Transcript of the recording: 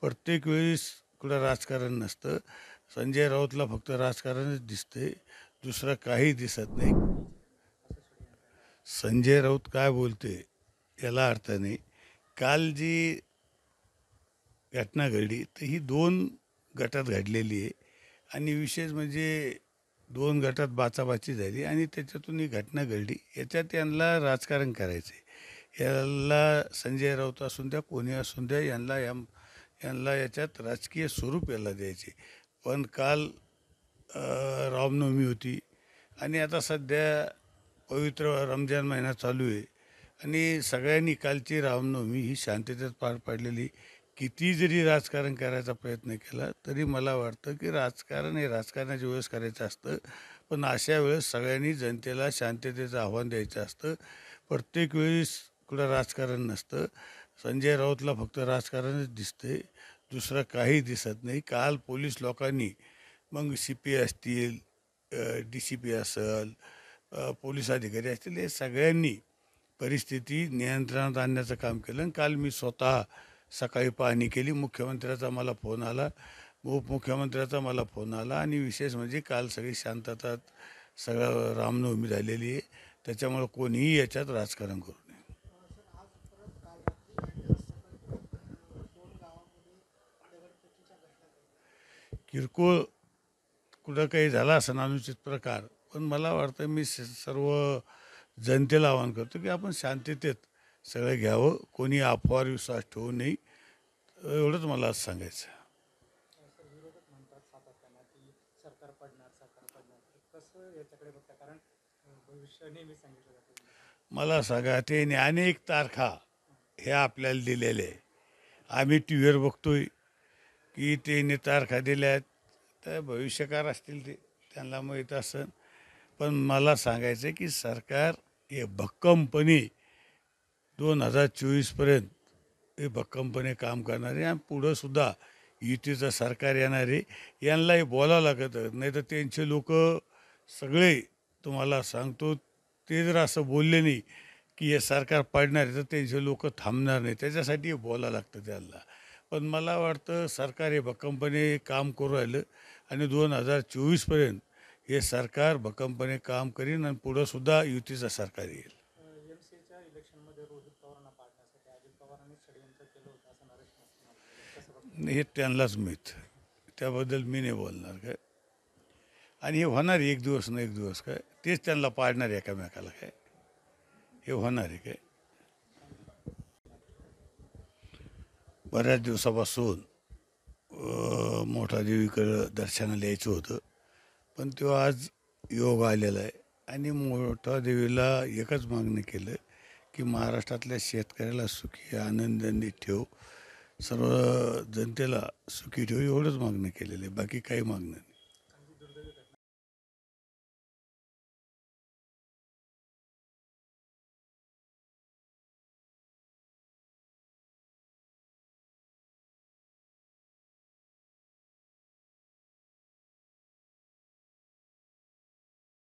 प्रत्येक वेळेस कुठं राजकारण नसतं संजय राऊतला फक्त राजकारणच दिसते दुसरं काही दिसत नाही संजय राऊत काय बोलते याला अर्थ नाही काल जी घटना घडली तर ही दोन गटात घडलेली आहे आणि विशेष म्हणजे दोन गटात बाचाबाची झाली आणि त्याच्यातून ही घटना घडली याच्यात यांना राजकारण करायचं आहे याला संजय राऊत असून द्या कोणी असून द्या यांना या यांना याच्यात राजकीय स्वरूप याला द्यायचे पण काल रामनवमी होती आणि आता सध्या पवित्र रमजान महिना चालू आहे आणि सगळ्यांनी कालची रामनवमी ही शांततेत पार पाडलेली किती जरी राजकारण करायचा प्रयत्न केला तरी मला वाटतं की राजकारण हे राजकारणाच्या वेळेस करायचं असतं पण अशा वेळेस सगळ्यांनी जनतेला शांततेचं आव्हान द्यायचं असतं प्रत्येक वेळेस कुठं राजकारण नसतं संजय राऊतला फक्त राजकारणच दिसते दुसरं काही दिसत नाही काल पोलीस लोकांनी मग सी पी असतील डी सी पी असेल पोलीस अधिकारी असतील हे सगळ्यांनी परिस्थिती नियंत्रणात आणण्याचं काम केलं आणि काल मी स्वतः सकाळी पाहणी केली मुख्यमंत्र्याचा मला फोन आला उपमुख्यमंत्र्याचा मला फोन आला आणि विशेष म्हणजे काल सगळी शांततात सगळं रामनवमी झालेली आहे त्याच्यामुळं कोणीही याच्यात राजकारण करू किरकोळ कुठं काही झाला असं अनुचित प्रकार पण मला वाटतं मी सर्व जनतेला आवाहन करतो की आपण शांततेत सगळं घ्यावं कोणी अफवार विश्वास ठेवू नये एवढंच मला आज सांगायचं मला सांगा ते अनेक तारखा हे आपल्याला दिलेले आहे आम्ही टी व्हीवर बघतोय की त्यांनी तारखा दिल्या आहेत तर भविष्यकार असतील ते त्यांना माहीत असं पण मला सांगायचं की सरकार हे भक्कमपणे दोन हजार चोवीसपर्यंत हे भक्कमपणे काम करणारे आणि पुढंसुद्धा युतीचं सरकार येणारे यांनाही बोलावं लागत नाही तर त्यांचे लोक सगळे तुम्हाला सांगतो ते जर असं बोलले नाही की हे सरकार पाडणार आहे तर त्यांचे लोक थांबणार नाही त्याच्यासाठी बोलावं लागतं त्यांना पण मला वाटतं सरकार हे भक्कमपणे काम करू राहिलं आणि दोन हजार चोवीसपर्यंत हे सरकार भक्कमपणे काम करीन आणि पुढंसुद्धा युतीचं सरकार येईल हे त्यांनाच मिळत त्याबद्दल मी नाही बोलणार काय आणि हे होणार एक दिवस ना एक दिवस काय तेच त्यांना पाडणार एकामेकाला काय हे होणार आहे काय बऱ्याच दिवसापासून मोठा देवीकडं दर्शनाला यायचं होतं पण तो आज योग आलेला आहे आणि मोठा देवीला एकच मागणी केलं की महाराष्ट्रातल्या शेतकऱ्याला सुखी आनंदाने ठेव सर्व जनतेला सुखी ठेव एवढंच मागणं केलेलं आहे बाकी काही मागणं नाही